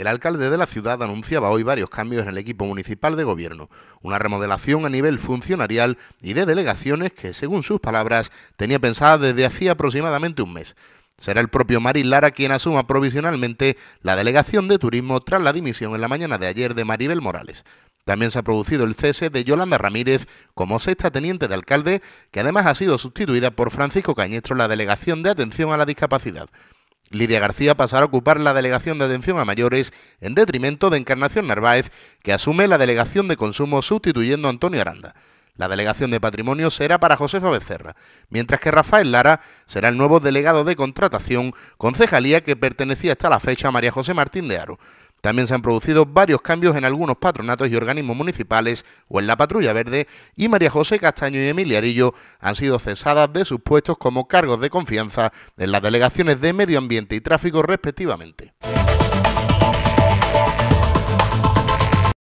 El alcalde de la ciudad anunciaba hoy varios cambios en el equipo municipal de gobierno, una remodelación a nivel funcionarial y de delegaciones que, según sus palabras, tenía pensada desde hacía aproximadamente un mes. Será el propio Maris Lara quien asuma provisionalmente la delegación de turismo tras la dimisión en la mañana de ayer de Maribel Morales. También se ha producido el cese de Yolanda Ramírez como sexta teniente de alcalde, que además ha sido sustituida por Francisco Cañestro en la delegación de atención a la discapacidad. Lidia García pasará a ocupar la delegación de atención a mayores en detrimento de Encarnación Narváez, que asume la delegación de consumo sustituyendo a Antonio Aranda. La delegación de patrimonio será para José Becerra, mientras que Rafael Lara será el nuevo delegado de contratación, concejalía que pertenecía hasta la fecha a María José Martín de Aro. También se han producido varios cambios en algunos patronatos y organismos municipales o en la Patrulla Verde y María José Castaño y Emilia Arillo han sido cesadas de sus puestos como cargos de confianza en las delegaciones de Medio Ambiente y Tráfico respectivamente.